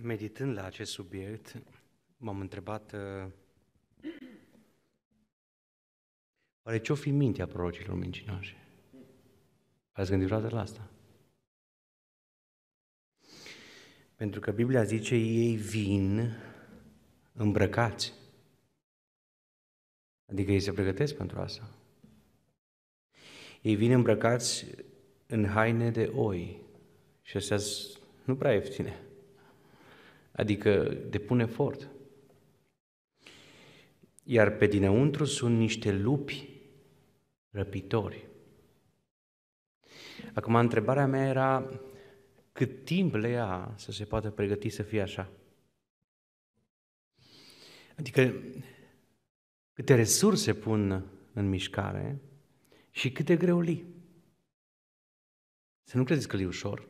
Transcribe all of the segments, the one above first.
meditând la acest subiect, m-am întrebat uh, oare ce-o fi mintea prorocilor mincinoși? ați gândit vreodată la asta? Pentru că Biblia zice, ei vin îmbrăcați. Adică ei se pregătesc pentru asta. Ei vin îmbrăcați în haine de oi și astea nu prea ieftine. Adică depun efort. Iar pe dinăuntru sunt niște lupi răpitori. Acum, întrebarea mea era cât timp le ia să se poată pregăti să fie așa? Adică câte resurse pun în mișcare și câte greu li. Să nu credeți că e ușor.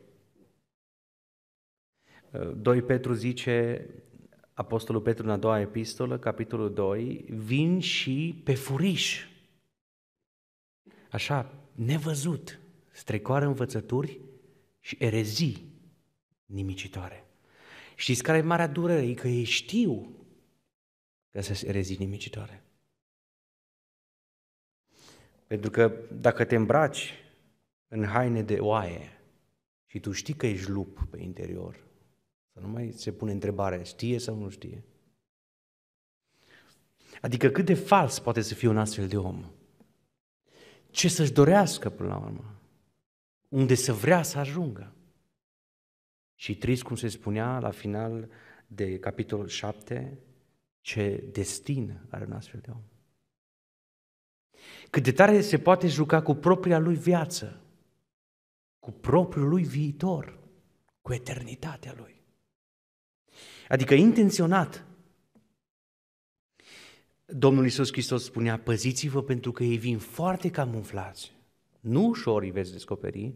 2 Petru zice, Apostolul Petru în a doua epistolă, capitolul 2, vin și pe furiș. Așa, nevăzut, strecoară învățături și erezii nimicitoare. Știți care e marea durere? E că ei știu că sunt erezii nimicitoare. Pentru că dacă te îmbraci în haine de oaie și tu știi că ești lup pe interior, să nu mai se pune întrebare, știe sau nu știe. Adică cât de fals poate să fie un astfel de om? Ce să-și dorească până la urmă? Unde să vrea să ajungă? Și trist, cum se spunea la final de capitolul 7, ce destin are un astfel de om. Cât de tare se poate juca cu propria lui viață, cu propriul lui viitor, cu eternitatea lui. Adică intenționat. Domnul Iisus Hristos spunea, păziți-vă pentru că ei vin foarte camuflați. Nu ușor îi veți descoperi,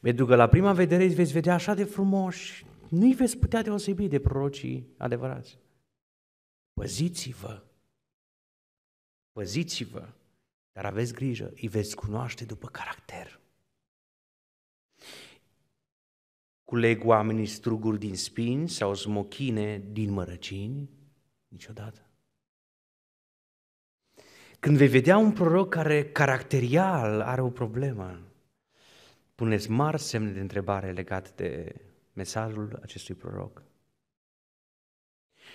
pentru că la prima vedere îi veți vedea așa de frumoși, nu îi veți putea deosebi de prorocii adevărați. Păziți-vă! Păziți-vă! Dar aveți grijă, îi veți cunoaște după caracter. culeg oamenii struguri din spini sau smochine din mărăcini? Niciodată. Când vei vedea un proroc care caracterial are o problemă, puneți mari semne de întrebare legate de mesajul acestui proroc.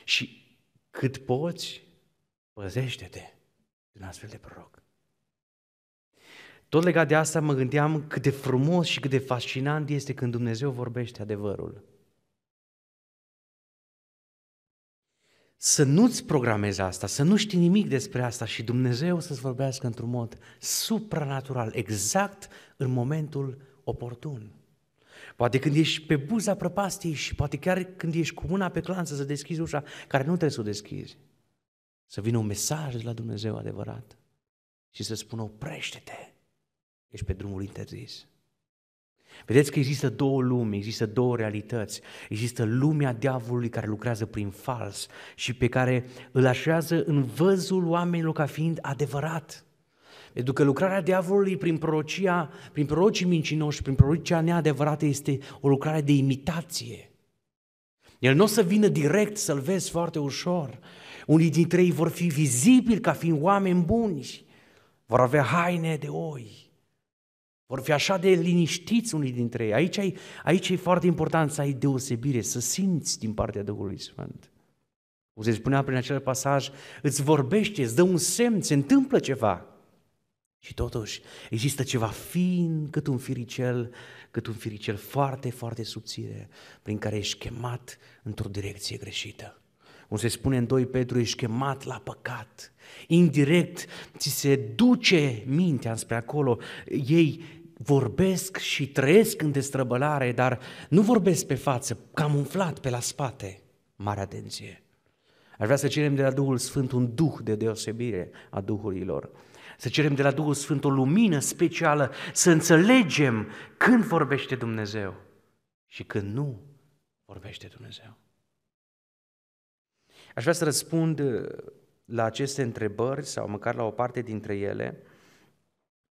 Și cât poți, păzește-te din astfel de proroc. Tot legat de asta mă gândeam cât de frumos și cât de fascinant este când Dumnezeu vorbește adevărul. Să nu-ți programezi asta, să nu știi nimic despre asta și Dumnezeu să-ți vorbească într-un mod supranatural, exact în momentul oportun. Poate când ești pe buza prăpastiei și poate chiar când ești cu mâna pe clanță să deschizi ușa care nu trebuie să o deschizi. Să vină un mesaj de la Dumnezeu adevărat și să spună oprește-te ești pe drumul interzis. Vedeți că există două lumi, există două realități. Există lumea diavolului care lucrează prin fals și pe care îl așează în văzul oamenilor ca fiind adevărat. Pentru că lucrarea diavolului prin prorocia, prin prorocii mincinoși, prin prorocia neadevărată este o lucrare de imitație. El nu o să vină direct să-l vezi foarte ușor. Unii dintre ei vor fi vizibili ca fiind oameni buni, vor avea haine de oi, vor fi așa de liniștiți unii dintre ei. Aici, ai, aici e foarte important să ai deosebire, să simți din partea Duhului Sfânt. O se spunea prin acel pasaj, îți vorbește, îți dă un semn, se întâmplă ceva. Și totuși există ceva fin cât un firicel, cât un firicel foarte, foarte subțire, prin care ești chemat într-o direcție greșită. Cum se spune în 2 Petru, ești chemat la păcat. Indirect, ți se duce mintea înspre acolo. Ei vorbesc și trăiesc în destrăbălare, dar nu vorbesc pe față, cam umflat pe la spate. Mare atenție! Aș vrea să cerem de la Duhul Sfânt un duh de deosebire a duhurilor. Să cerem de la Duhul Sfânt o lumină specială, să înțelegem când vorbește Dumnezeu și când nu vorbește Dumnezeu. Aș vrea să răspund la aceste întrebări sau măcar la o parte dintre ele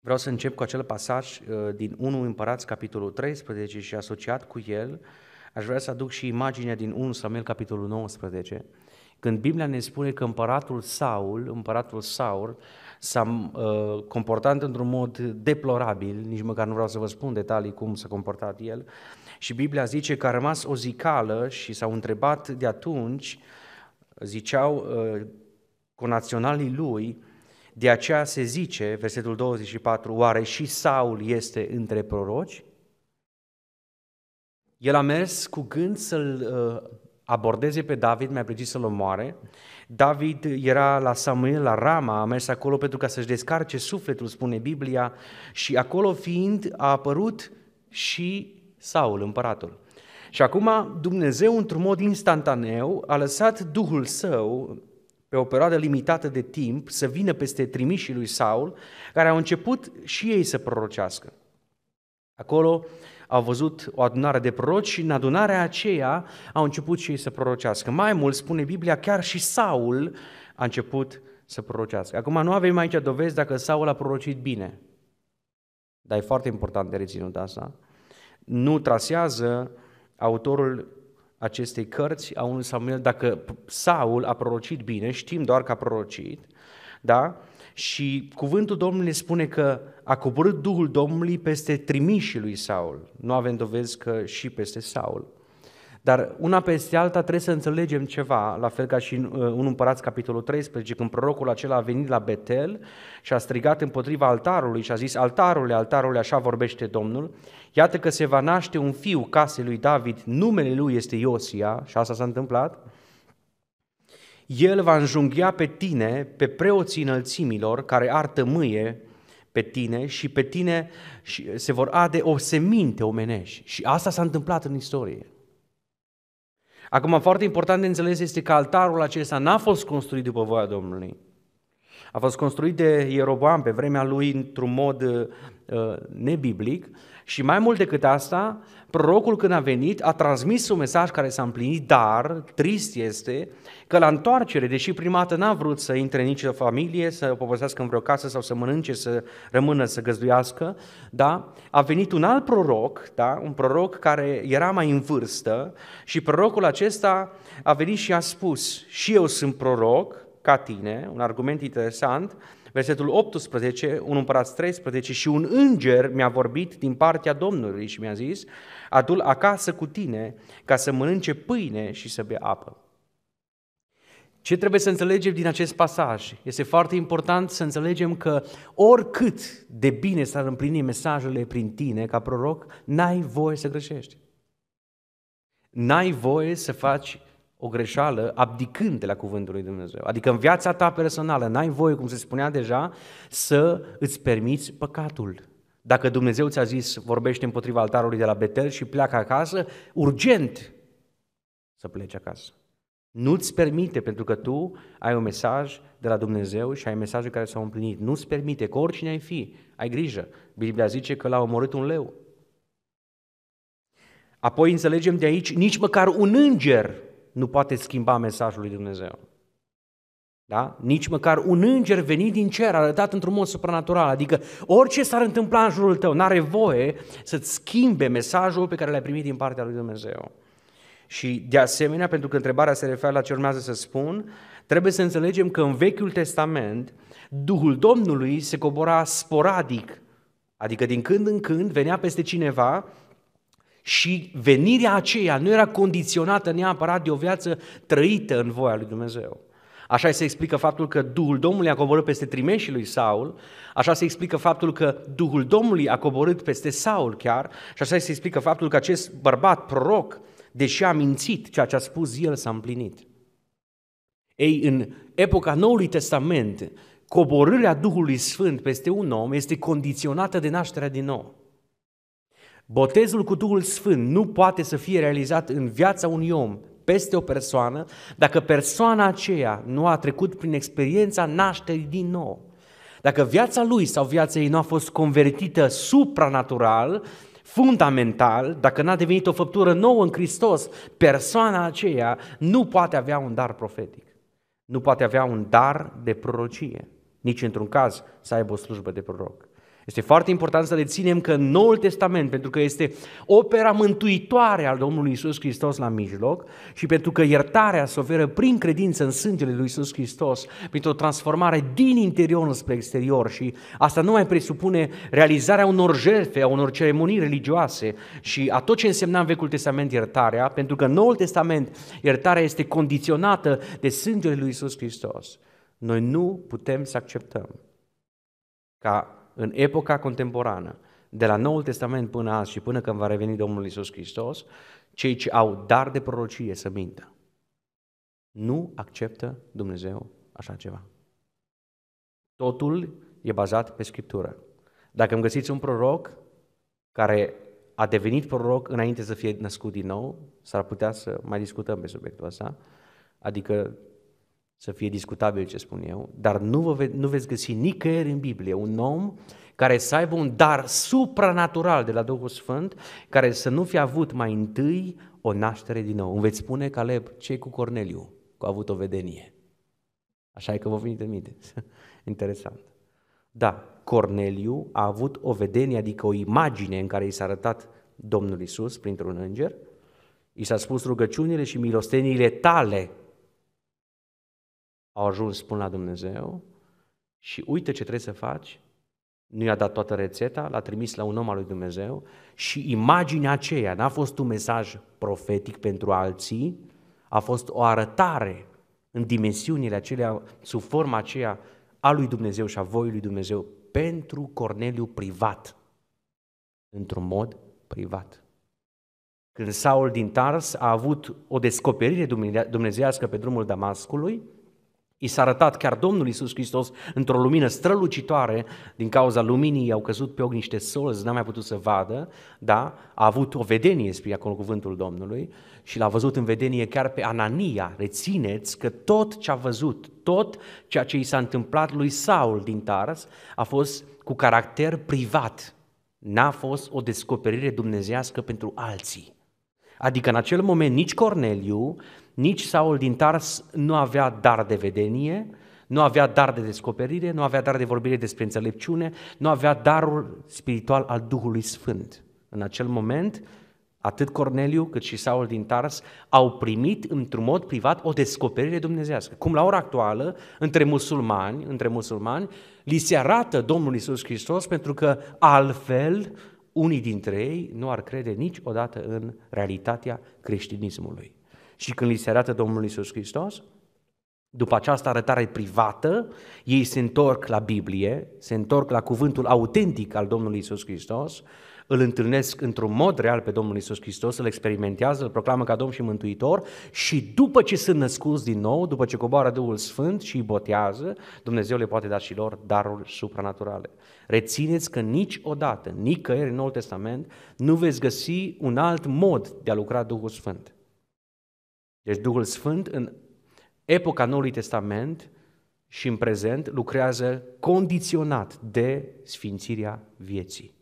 Vreau să încep cu acel pasaj uh, din 1 Împărați, capitolul 13 și asociat cu el, aș vrea să aduc și imaginea din 1 Samuel, capitolul 19, când Biblia ne spune că împăratul Saul, împăratul Saul, s-a uh, comportat într-un mod deplorabil, nici măcar nu vreau să vă spun detalii cum s-a comportat el, și Biblia zice că a rămas o zicală și s-au întrebat de atunci, ziceau uh, conaționalii lui, de aceea se zice, versetul 24, oare și Saul este între proroci? El a mers cu gând să-l uh, abordeze pe David, mai precis să-l omoare. David era la Samuel, la Rama, a mers acolo pentru ca să-și descarce sufletul, spune Biblia, și acolo fiind a apărut și Saul, împăratul. Și acum Dumnezeu, într-un mod instantaneu, a lăsat Duhul Său, pe o perioadă limitată de timp, să vină peste trimișii lui Saul, care au început și ei să prorocească. Acolo au văzut o adunare de proroci și în adunarea aceea au început și ei să prorocească. Mai mult, spune Biblia, chiar și Saul a început să prorocească. Acum nu avem aici dovezi dacă Saul a prorocit bine. Dar e foarte important de reținut asta. Nu trasează autorul acestei cărți a unui Samuel, dacă Saul a prorocit bine, știm doar că a prorocit, da? Și cuvântul Domnului spune că a coborât Duhul Domnului peste trimișii lui Saul. Nu avem dovezi că și peste Saul. Dar una peste alta trebuie să înțelegem ceva, la fel ca și în 1 uh, Împărat, capitolul 13, când prorocul acela a venit la Betel și a strigat împotriva altarului și a zis, altarule, altarule, așa vorbește Domnul, iată că se va naște un fiu casei lui David, numele lui este Iosia, și asta s-a întâmplat, el va înjunghia pe tine, pe preoții înălțimilor, care ar tămâie pe tine și pe tine se vor ade o seminte omenești. Și asta s-a întâmplat în istorie. Acum, foarte important de înțeles este că altarul acesta n-a fost construit după voia Domnului. A fost construit de Ieroboam pe vremea lui într-un mod Uh, nebiblic și mai mult decât asta, prorocul când a venit a transmis un mesaj care s-a împlinit, dar trist este că la întoarcere, deși prima dată n-a vrut să intre în nicio familie, să povestească în vreo casă sau să mănânce, să rămână, să găzduiască, da? a venit un alt proroc, da? un proroc care era mai în vârstă și prorocul acesta a venit și a spus, și eu sunt proroc ca tine, un argument interesant, Versetul 18, 1 împărat 13, și un înger mi-a vorbit din partea Domnului și mi-a zis, adul acasă cu tine ca să mănânce pâine și să bea apă. Ce trebuie să înțelegem din acest pasaj? Este foarte important să înțelegem că oricât de bine s-ar împlini mesajele prin tine ca proroc, n-ai voie să greșești. N-ai voie să faci o greșeală abdicând de la cuvântul lui Dumnezeu. Adică în viața ta personală n-ai voie, cum se spunea deja, să îți permiți păcatul. Dacă Dumnezeu ți-a zis, vorbește împotriva altarului de la Betel și pleacă acasă, urgent să pleci acasă. Nu-ți permite, pentru că tu ai un mesaj de la Dumnezeu și ai mesaje care s-au împlinit. Nu-ți permite, că oricine ai fi, ai grijă. Biblia zice că l-a omorât un leu. Apoi înțelegem de aici, nici măcar un înger nu poate schimba mesajul lui Dumnezeu. Da? Nici măcar un înger venit din cer, arătat într-un mod supranatural. Adică orice s-ar întâmpla în jurul tău, n-are voie să-ți schimbe mesajul pe care l-ai primit din partea lui Dumnezeu. Și de asemenea, pentru că întrebarea se referă la ce urmează să spun, trebuie să înțelegem că în Vechiul Testament Duhul Domnului se cobora sporadic, adică din când în când venea peste cineva și venirea aceea nu era condiționată neapărat de o viață trăită în voia lui Dumnezeu. Așa se explică faptul că Duhul Domnului a coborât peste trimeșii lui Saul, așa se explică faptul că Duhul Domnului a coborât peste Saul chiar, și așa se explică faptul că acest bărbat proroc, deși a mințit ceea ce a spus el, s-a împlinit. Ei, în epoca Noului Testament, coborârea Duhului Sfânt peste un om este condiționată de nașterea din nou. Botezul cu Duhul Sfânt nu poate să fie realizat în viața unui om, peste o persoană, dacă persoana aceea nu a trecut prin experiența nașterii din nou. Dacă viața lui sau viața ei nu a fost convertită supranatural, fundamental, dacă n-a devenit o făptură nouă în Hristos, persoana aceea nu poate avea un dar profetic. Nu poate avea un dar de prorocie. Nici într-un caz să aibă o slujbă de proroc. Este foarte important să reținem că în Noul Testament, pentru că este opera mântuitoare al Domnului Isus Hristos la mijloc și pentru că iertarea se oferă prin credință în sângele lui Isus Hristos, printr-o transformare din interior spre exterior și asta nu mai presupune realizarea unor jertfe, a unor ceremonii religioase și a tot ce însemna în Vecul Testament iertarea, pentru că în Noul Testament iertarea este condiționată de sângele lui Isus Hristos. Noi nu putem să acceptăm ca în epoca contemporană, de la Noul Testament până azi și până când va reveni Domnul Isus Hristos, cei ce au dar de prorocie să mintă. Nu acceptă Dumnezeu așa ceva. Totul e bazat pe Scriptură. Dacă îmi găsiți un proroc care a devenit proroc înainte să fie născut din nou, s-ar putea să mai discutăm pe subiectul ăsta, adică să fie discutabil ce spun eu, dar nu, vă ve- nu veți găsi nicăieri în Biblie un om care să aibă un dar supranatural de la Duhul Sfânt, care să nu fi avut mai întâi o naștere din nou. Îmi veți spune, Caleb, ce cu Corneliu? Că a avut o vedenie. Așa e că vă venit de minte. Interesant. Da, Corneliu a avut o vedenie, adică o imagine în care i s-a arătat Domnul Isus printr-un înger, i s-a spus rugăciunile și milosteniile tale au ajuns până la Dumnezeu și uite ce trebuie să faci. Nu i-a dat toată rețeta, l-a trimis la un om al lui Dumnezeu și imaginea aceea n-a fost un mesaj profetic pentru alții, a fost o arătare în dimensiunile acelea, sub forma aceea a lui Dumnezeu și a voii lui Dumnezeu pentru Corneliu privat, într-un mod privat. Când Saul din Tars a avut o descoperire dumnezească pe drumul Damascului, I s-a arătat chiar Domnul Isus Hristos într-o lumină strălucitoare, din cauza luminii au căzut pe ochi niște solzi, n-a mai putut să vadă, da? a avut o vedenie, spune acolo cuvântul Domnului, și l-a văzut în vedenie chiar pe Anania. Rețineți că tot ce a văzut, tot ceea ce i s-a întâmplat lui Saul din Tars a fost cu caracter privat. N-a fost o descoperire dumnezească pentru alții. Adică în acel moment nici Corneliu, nici Saul din Tars nu avea dar de vedenie, nu avea dar de descoperire, nu avea dar de vorbire despre înțelepciune, nu avea darul spiritual al Duhului Sfânt. În acel moment, atât Corneliu cât și Saul din Tars au primit într-un mod privat o descoperire dumnezească. Cum la ora actuală, între musulmani, între musulmani, li se arată Domnul Isus Hristos pentru că altfel unii dintre ei nu ar crede niciodată în realitatea creștinismului și când li se arată Domnul Isus Hristos, după această arătare privată, ei se întorc la Biblie, se întorc la cuvântul autentic al Domnului Isus Hristos, îl întâlnesc într-un mod real pe Domnul Isus Hristos, îl experimentează, îl proclamă ca Domn și Mântuitor și după ce sunt născuți din nou, după ce coboară Duhul Sfânt și îi botează, Dumnezeu le poate da și lor daruri supranaturale. Rețineți că niciodată, nicăieri în Noul Testament, nu veți găsi un alt mod de a lucra Duhul Sfânt. Deci Duhul Sfânt în epoca Noului Testament și în prezent lucrează condiționat de sfințirea vieții.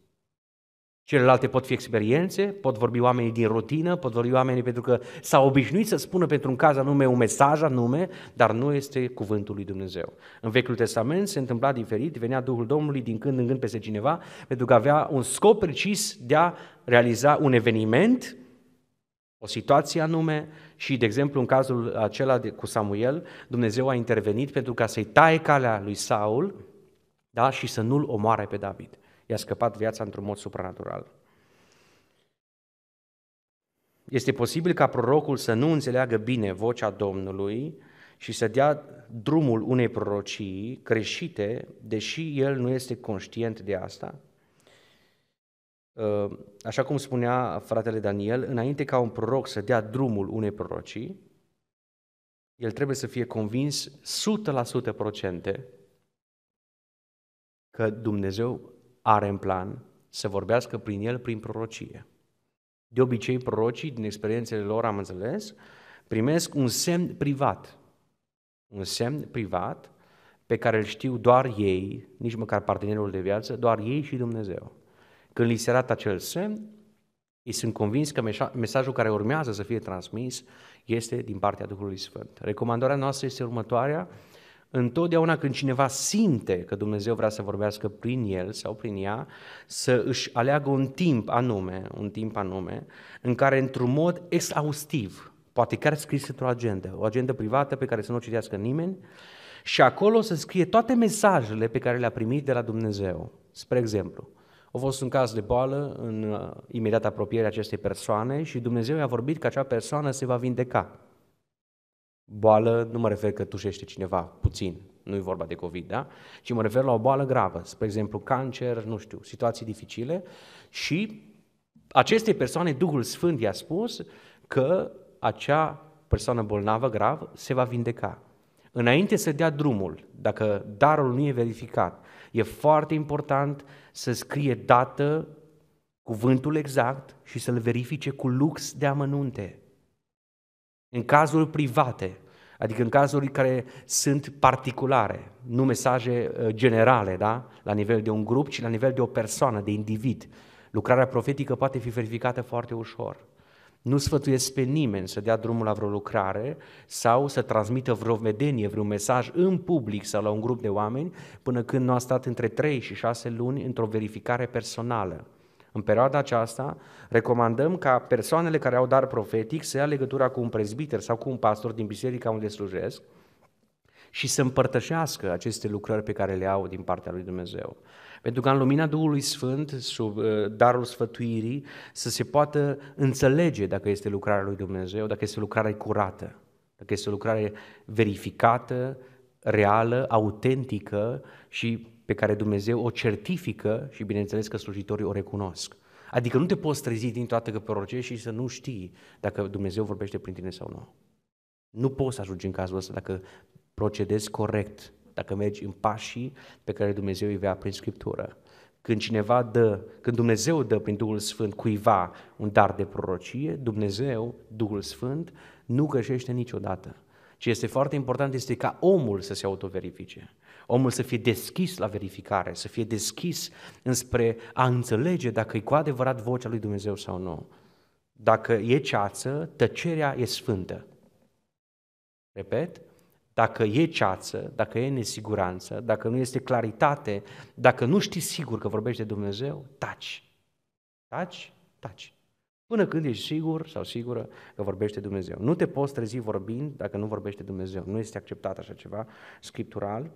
Celelalte pot fi experiențe, pot vorbi oamenii din rutină, pot vorbi oamenii pentru că s-au obișnuit să spună pentru un caz anume un mesaj anume, dar nu este cuvântul lui Dumnezeu. În Vechiul Testament se întâmpla diferit, venea Duhul Domnului din când în când peste cineva, pentru că avea un scop precis de a realiza un eveniment o situație anume și, de exemplu, în cazul acela de, cu Samuel, Dumnezeu a intervenit pentru ca să-i taie calea lui Saul da, și să nu-l omoare pe David. I-a scăpat viața într-un mod supranatural. Este posibil ca prorocul să nu înțeleagă bine vocea Domnului și să dea drumul unei prorocii creșite, deși el nu este conștient de asta? Ă, așa cum spunea fratele Daniel, înainte ca un proroc să dea drumul unei prorocii, el trebuie să fie convins 100% procente că Dumnezeu are în plan să vorbească prin el prin prorocie. De obicei, prorocii, din experiențele lor am înțeles, primesc un semn privat. Un semn privat pe care îl știu doar ei, nici măcar partenerul de viață, doar ei și Dumnezeu. Când li se arată acel semn, ei sunt convins că mesajul care urmează să fie transmis este din partea Duhului Sfânt. Recomandarea noastră este următoarea. Întotdeauna când cineva simte că Dumnezeu vrea să vorbească prin el sau prin ea, să își aleagă un timp anume, un timp anume, în care într-un mod exhaustiv, poate chiar scris într-o agendă, o agendă privată pe care să nu o citească nimeni, și acolo să scrie toate mesajele pe care le-a primit de la Dumnezeu. Spre exemplu, a fost un caz de boală în uh, imediat apropierea acestei persoane și Dumnezeu i-a vorbit că acea persoană se va vindeca. Boală, nu mă refer că tușește cineva puțin, nu e vorba de COVID, da? Și mă refer la o boală gravă, spre exemplu cancer, nu știu, situații dificile și acestei persoane Duhul Sfânt i-a spus că acea persoană bolnavă grav se va vindeca. Înainte să dea drumul, dacă darul nu e verificat, E foarte important să scrie dată, cuvântul exact și să-l verifice cu lux de amănunte. În cazuri private, adică în cazuri care sunt particulare, nu mesaje uh, generale, da? la nivel de un grup, ci la nivel de o persoană, de individ. Lucrarea profetică poate fi verificată foarte ușor. Nu sfătuiesc pe nimeni să dea drumul la vreo lucrare sau să transmită vreo vedenie, vreun mesaj în public sau la un grup de oameni până când nu a stat între 3 și 6 luni într-o verificare personală. În perioada aceasta, recomandăm ca persoanele care au dar profetic să ia legătura cu un prezbiter sau cu un pastor din biserica unde slujesc și să împărtășească aceste lucrări pe care le au din partea lui Dumnezeu. Pentru ca în lumina Duhului Sfânt, sub uh, darul sfătuirii, să se poată înțelege dacă este lucrarea lui Dumnezeu, dacă este lucrare curată, dacă este o lucrare verificată, reală, autentică și pe care Dumnezeu o certifică și bineînțeles că slujitorii o recunosc. Adică nu te poți trezi din toată că prorocești și să nu știi dacă Dumnezeu vorbește prin tine sau nu. Nu poți să ajungi în cazul ăsta dacă procedezi corect dacă mergi în pașii pe care Dumnezeu îi vea prin Scriptură. Când cineva dă, când Dumnezeu dă prin Duhul Sfânt cuiva un dar de prorocie, Dumnezeu, Duhul Sfânt, nu greșește niciodată. Ce este foarte important este ca omul să se autoverifice. Omul să fie deschis la verificare, să fie deschis înspre a înțelege dacă e cu adevărat vocea lui Dumnezeu sau nu. Dacă e ceață, tăcerea e sfântă. Repet, dacă e ceață, dacă e nesiguranță, dacă nu este claritate, dacă nu știi sigur că vorbește Dumnezeu, taci. Taci, taci. Până când ești sigur sau sigură că vorbește Dumnezeu. Nu te poți trezi vorbind dacă nu vorbește Dumnezeu. Nu este acceptat așa ceva scriptural.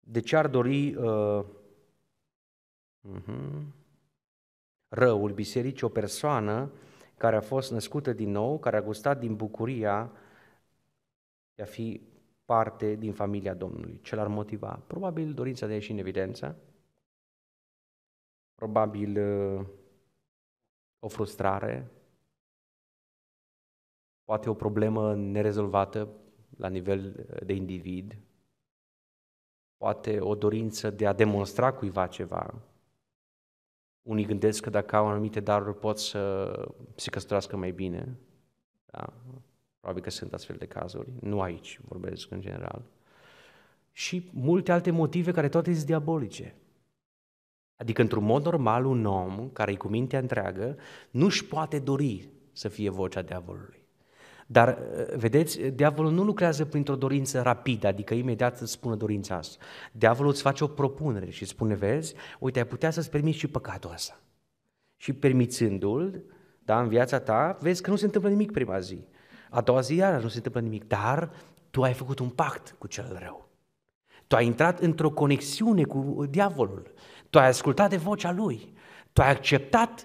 De ce ar dori uh, uh-huh, răul bisericii o persoană care a fost născută din nou, care a gustat din bucuria de a fi parte din familia Domnului. Ce l-ar motiva? Probabil dorința de a ieși în evidență, probabil uh, o frustrare, poate o problemă nerezolvată la nivel uh, de individ, poate o dorință de a demonstra cuiva ceva, unii gândesc că dacă au anumite daruri pot să se căsătorească mai bine. Da? Probabil că sunt astfel de cazuri. Nu aici vorbesc în general. Și multe alte motive care toate sunt diabolice. Adică, într-un mod normal, un om care e cu mintea întreagă nu-și poate dori să fie vocea diavolului. Dar, uh, vedeți, diavolul nu lucrează printr-o dorință rapidă, adică imediat îți spune dorința asta. Diavolul îți face o propunere și spune, vezi, uite, ai putea să-ți permiți și păcatul ăsta. Și permițându-l, da, în viața ta, vezi că nu se întâmplă nimic prima zi. A doua zi iarăși nu se întâmplă nimic, dar tu ai făcut un pact cu cel rău. Tu ai intrat într-o conexiune cu diavolul. Tu ai ascultat de vocea lui. Tu ai acceptat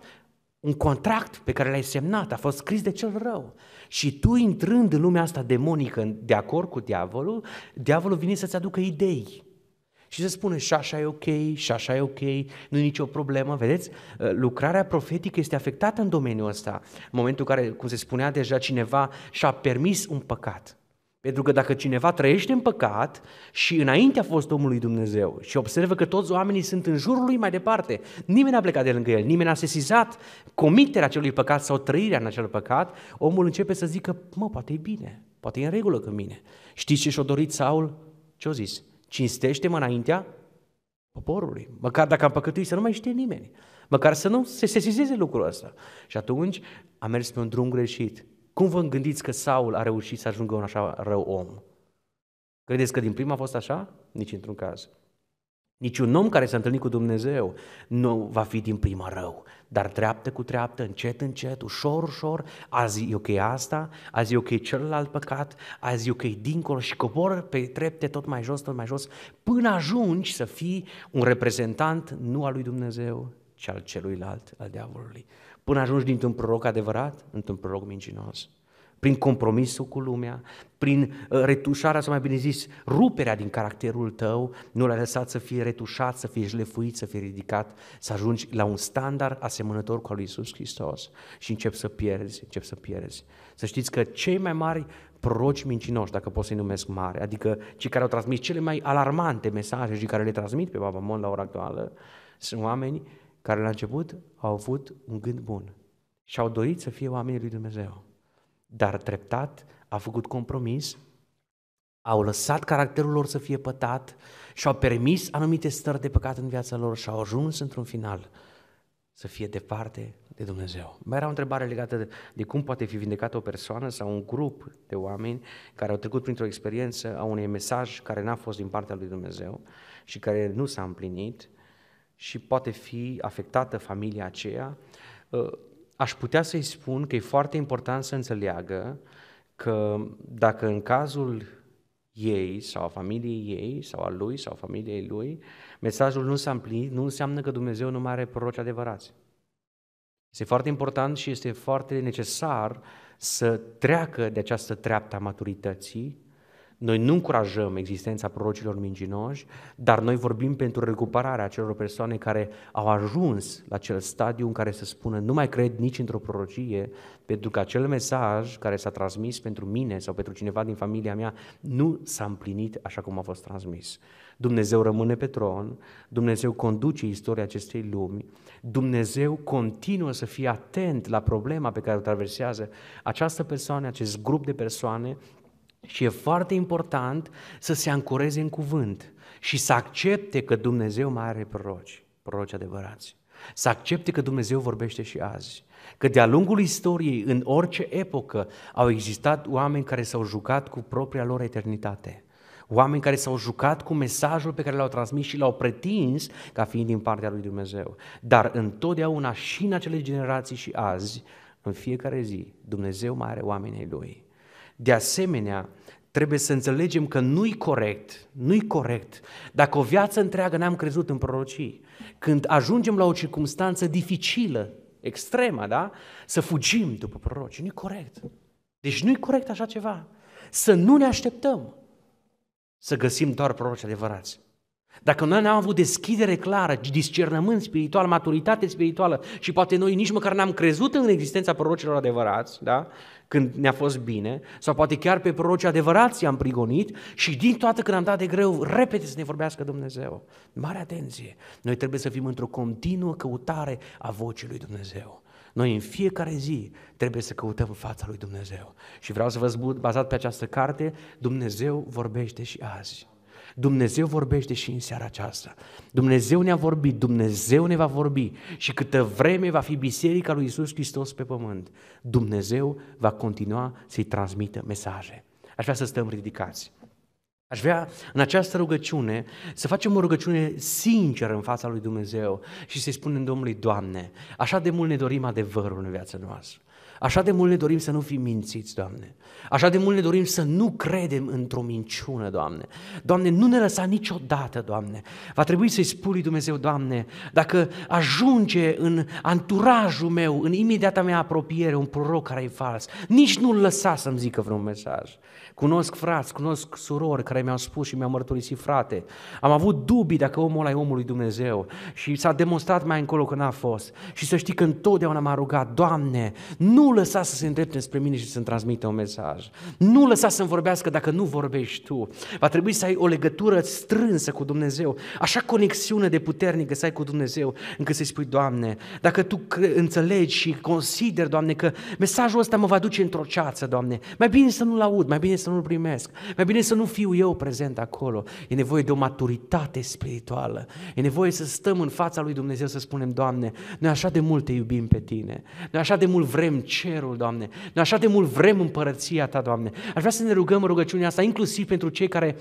un contract pe care l-ai semnat, a fost scris de cel rău. Și tu intrând în lumea asta demonică, de acord cu diavolul, diavolul vine să-ți aducă idei. Și se spune și așa e ok, și așa e ok, nu e nicio problemă, vedeți? Uh, lucrarea profetică este afectată în domeniul ăsta. În momentul în care, cum se spunea deja, cineva și-a permis un păcat. Pentru că dacă cineva trăiește în păcat și înainte a fost omul lui Dumnezeu și observă că toți oamenii sunt în jurul lui mai departe, nimeni n-a plecat de lângă el, nimeni n-a sesizat comiterea acelui păcat sau trăirea în acel păcat, omul începe să zică, mă, poate e bine, poate e în regulă cu mine. Știți ce și-a dorit Saul? Ce-a zis? Cinstește-mă înaintea poporului. Măcar dacă am păcătuit să nu mai știe nimeni. Măcar să nu se sesizeze lucrul ăsta. Și atunci a mers pe un drum greșit. Cum vă gândiți că Saul a reușit să ajungă un așa rău om? Credeți că din prima a fost așa? Nici într-un caz. Niciun om care s-a întâlnit cu Dumnezeu nu va fi din prima rău, dar treaptă cu treaptă, încet, încet, ușor, ușor, azi e ok asta, azi e ok celălalt păcat, azi e ok dincolo și cobor pe trepte tot mai jos, tot mai jos, până ajungi să fii un reprezentant nu al lui Dumnezeu, ci al celuilalt, al diavolului până ajungi dintr-un proroc adevărat într-un proroc mincinos. Prin compromisul cu lumea, prin uh, retușarea, sau mai bine zis, ruperea din caracterul tău, nu l-ai lăsat să fie retușat, să fie jlefuit, să fie ridicat, să ajungi la un standard asemănător cu al lui Iisus Hristos și începi să pierzi, începi să pierzi. Să știți că cei mai mari proroci mincinoși, dacă pot să-i numesc mari, adică cei care au transmis cele mai alarmante mesaje și care le transmit pe Mon la ora actuală, sunt oameni care la început au avut un gând bun și au dorit să fie oamenii lui Dumnezeu. Dar treptat a făcut compromis, au lăsat caracterul lor să fie pătat și au permis anumite stări de păcat în viața lor și au ajuns într-un final să fie departe de Dumnezeu. Mai era o întrebare legată de, de cum poate fi vindecată o persoană sau un grup de oameni care au trecut printr-o experiență a unui mesaj care n-a fost din partea lui Dumnezeu și care nu s-a împlinit și poate fi afectată familia aceea, uh, aș putea să-i spun că e foarte important să înțeleagă că dacă în cazul ei sau a familiei ei sau a lui sau a familiei lui, mesajul nu s-a împlinit, nu înseamnă că Dumnezeu nu mai are proroci adevărați. Este foarte important și este foarte necesar să treacă de această treaptă a maturității noi nu încurajăm existența prorocilor mincinoși, dar noi vorbim pentru recuperarea acelor persoane care au ajuns la acel stadiu în care se spună nu mai cred nici într-o prorocie, pentru că acel mesaj care s-a transmis pentru mine sau pentru cineva din familia mea nu s-a împlinit așa cum a fost transmis. Dumnezeu rămâne pe tron, Dumnezeu conduce istoria acestei lumi, Dumnezeu continuă să fie atent la problema pe care o traversează această persoană, acest grup de persoane și e foarte important să se ancoreze în cuvânt și să accepte că Dumnezeu mai are proroci, proroci adevărați. Să accepte că Dumnezeu vorbește și azi. Că de-a lungul istoriei, în orice epocă, au existat oameni care s-au jucat cu propria lor eternitate. Oameni care s-au jucat cu mesajul pe care l-au transmis și l-au pretins ca fiind din partea lui Dumnezeu. Dar întotdeauna și în acele generații și azi, în fiecare zi, Dumnezeu mai are oamenii lui. De asemenea, trebuie să înțelegem că nu-i corect, nu-i corect. Dacă o viață întreagă n-am crezut în prorocii, când ajungem la o circunstanță dificilă, extremă, da? Să fugim după proroci. Nu-i corect. Deci nu-i corect așa ceva. Să nu ne așteptăm să găsim doar proroci adevărați. Dacă noi n-am avut deschidere clară, discernământ spiritual, maturitate spirituală și poate noi nici măcar n-am crezut în existența prorocilor adevărați, da? când ne-a fost bine, sau poate chiar pe proroci adevărați i-am prigonit și din toată când am dat de greu, repede să ne vorbească Dumnezeu. Mare atenție! Noi trebuie să fim într-o continuă căutare a vocii lui Dumnezeu. Noi în fiecare zi trebuie să căutăm fața lui Dumnezeu. Și vreau să vă spun, bazat pe această carte, Dumnezeu vorbește și azi. Dumnezeu vorbește și în seara aceasta. Dumnezeu ne-a vorbit, Dumnezeu ne va vorbi și câtă vreme va fi Biserica lui Isus Hristos pe pământ, Dumnezeu va continua să-i transmită mesaje. Aș vrea să stăm ridicați. Aș vrea în această rugăciune să facem o rugăciune sinceră în fața lui Dumnezeu și să-i spunem Domnului, Doamne, așa de mult ne dorim adevărul în viața noastră. Așa de mult ne dorim să nu fim mințiți, Doamne. Așa de mult ne dorim să nu credem într-o minciună, Doamne. Doamne, nu ne lăsa niciodată, Doamne. Va trebui să-i spui Dumnezeu, Doamne, dacă ajunge în anturajul meu, în imediata mea apropiere, un proroc care e fals, nici nu-l lăsa să-mi zică vreun mesaj. Cunosc frați, cunosc surori care care mi-au spus și mi-au mărturisit frate. Am avut dubii dacă omul ăla e omul lui Dumnezeu și s-a demonstrat mai încolo că n-a fost. Și să știi că întotdeauna m-a rugat, Doamne, nu lăsa să se îndrepte spre mine și să-mi transmită un mesaj. Nu lăsa să-mi vorbească dacă nu vorbești tu. Va trebui să ai o legătură strânsă cu Dumnezeu, așa conexiune de puternică să ai cu Dumnezeu, încât să-i spui, Doamne, dacă Tu înțelegi și consider, Doamne, că mesajul ăsta mă va duce într-o ceață, Doamne, mai bine să nu-l aud, mai bine să nu-l primesc, mai bine să nu fiu eu eu prezent acolo. E nevoie de o maturitate spirituală. E nevoie să stăm în fața lui Dumnezeu să spunem, Doamne, noi așa de mult te iubim pe Tine. Noi așa de mult vrem cerul, Doamne. Noi așa de mult vrem împărăția Ta, Doamne. Aș vrea să ne rugăm rugăciunea asta, inclusiv pentru cei care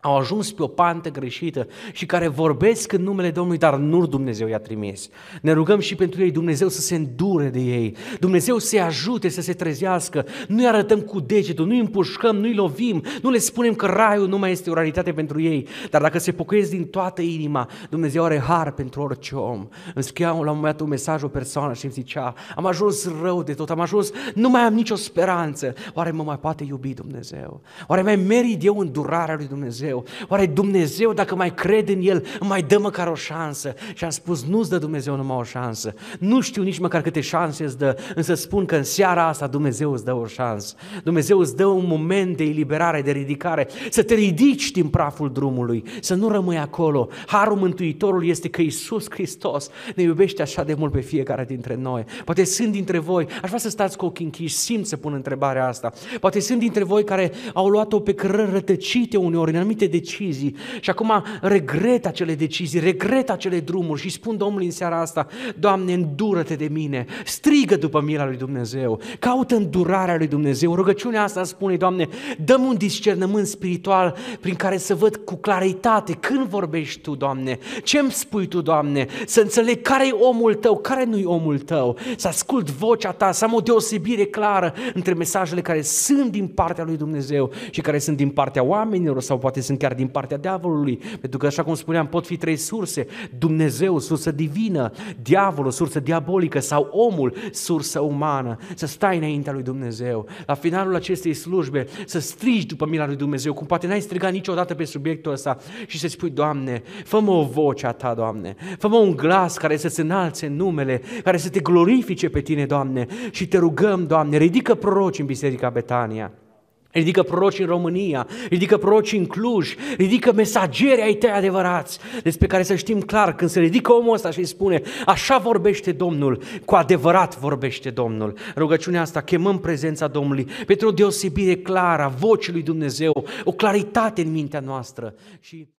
au ajuns pe o pantă greșită și care vorbesc în numele Domnului, dar nu Dumnezeu i-a trimis. Ne rugăm și pentru ei, Dumnezeu să se îndure de ei, Dumnezeu să-i ajute să se trezească, nu-i arătăm cu degetul, nu-i împușcăm, nu-i lovim, nu le spunem că raiul nu mai este o realitate pentru ei, dar dacă se pocăiesc din toată inima, Dumnezeu are har pentru orice om. Îmi scria la un moment dat un mesaj o persoană și îmi zicea, am ajuns rău de tot, am ajuns, nu mai am nicio speranță, oare mă mai poate iubi Dumnezeu? Oare mai merit eu îndurarea lui Dumnezeu? Dumnezeu? Oare Dumnezeu, dacă mai cred în El, mai dă măcar o șansă? Și am spus, nu-ți dă Dumnezeu numai o șansă. Nu știu nici măcar câte șanse îți dă, însă spun că în seara asta Dumnezeu îți dă o șansă. Dumnezeu îți dă un moment de eliberare, de ridicare, să te ridici din praful drumului, să nu rămâi acolo. Harul Mântuitorul este că Isus Hristos ne iubește așa de mult pe fiecare dintre noi. Poate sunt dintre voi, aș vrea să stați cu ochii închiși, simt să pun întrebarea asta. Poate sunt dintre voi care au luat-o pe cărări rătăcite uneori, în anumite anumite decizii și acum regret acele decizii, regret acele drumuri și spun Domnului în seara asta, Doamne, îndură-te de mine, strigă după mila lui Dumnezeu, caută îndurarea lui Dumnezeu. Rugăciunea asta spune, Doamne, dăm un discernământ spiritual prin care să văd cu claritate când vorbești Tu, Doamne, ce îmi spui Tu, Doamne, să înțeleg care e omul Tău, care nu-i omul Tău, să ascult vocea Ta, să am o deosebire clară între mesajele care sunt din partea lui Dumnezeu și care sunt din partea oamenilor sau poate sunt chiar din partea diavolului, pentru că, așa cum spuneam, pot fi trei surse. Dumnezeu, sursă divină, diavolul, sursă diabolică sau omul, sursă umană. Să stai înaintea lui Dumnezeu. La finalul acestei slujbe, să strigi după mila lui Dumnezeu, cum poate n-ai strigat niciodată pe subiectul ăsta și să spui, Doamne, fă o voce a Ta, Doamne, fă un glas care să-ți înalțe numele, care să te glorifice pe Tine, Doamne, și te rugăm, Doamne, ridică proroci în Biserica Betania. Ridică proroci în România, ridică proroci în Cluj, ridică mesageri ai tăi adevărați, despre care să știm clar când se ridică omul ăsta și îi spune, așa vorbește Domnul, cu adevărat vorbește Domnul. Rugăciunea asta, chemăm prezența Domnului pentru o deosebire clară a vocii lui Dumnezeu, o claritate în mintea noastră. Și...